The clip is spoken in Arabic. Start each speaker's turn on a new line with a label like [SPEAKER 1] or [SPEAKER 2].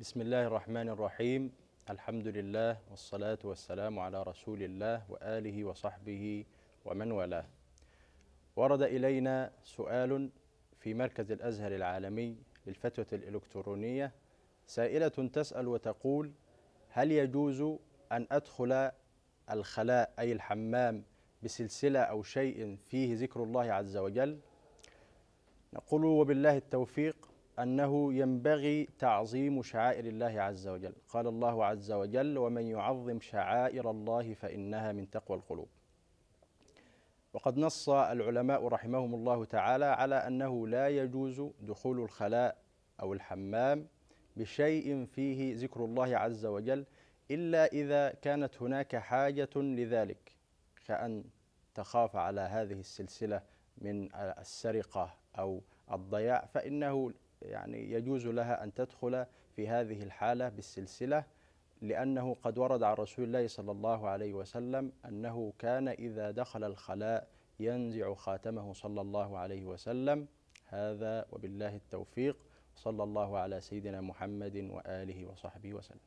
[SPEAKER 1] بسم الله الرحمن الرحيم الحمد لله والصلاة والسلام على رسول الله وآله وصحبه ومن والاه ورد إلينا سؤال في مركز الأزهر العالمي للفتوى الإلكترونية سائلة تسأل وتقول هل يجوز أن أدخل الخلاء أي الحمام بسلسلة أو شيء فيه ذكر الله عز وجل نقول وبالله التوفيق أنه ينبغي تعظيم شعائر الله عز وجل قال الله عز وجل ومن يعظم شعائر الله فإنها من تقوى القلوب وقد نص العلماء رحمهم الله تعالى على أنه لا يجوز دخول الخلاء أو الحمام بشيء فيه ذكر الله عز وجل إلا إذا كانت هناك حاجة لذلك كأن تخاف على هذه السلسلة من السرقة أو الضياع فإنه يعني يجوز لها أن تدخل في هذه الحالة بالسلسلة لأنه قد ورد عن رسول الله صلى الله عليه وسلم أنه كان إذا دخل الخلاء ينزع خاتمه صلى الله عليه وسلم هذا وبالله التوفيق صلى الله على سيدنا محمد وآله وصحبه وسلم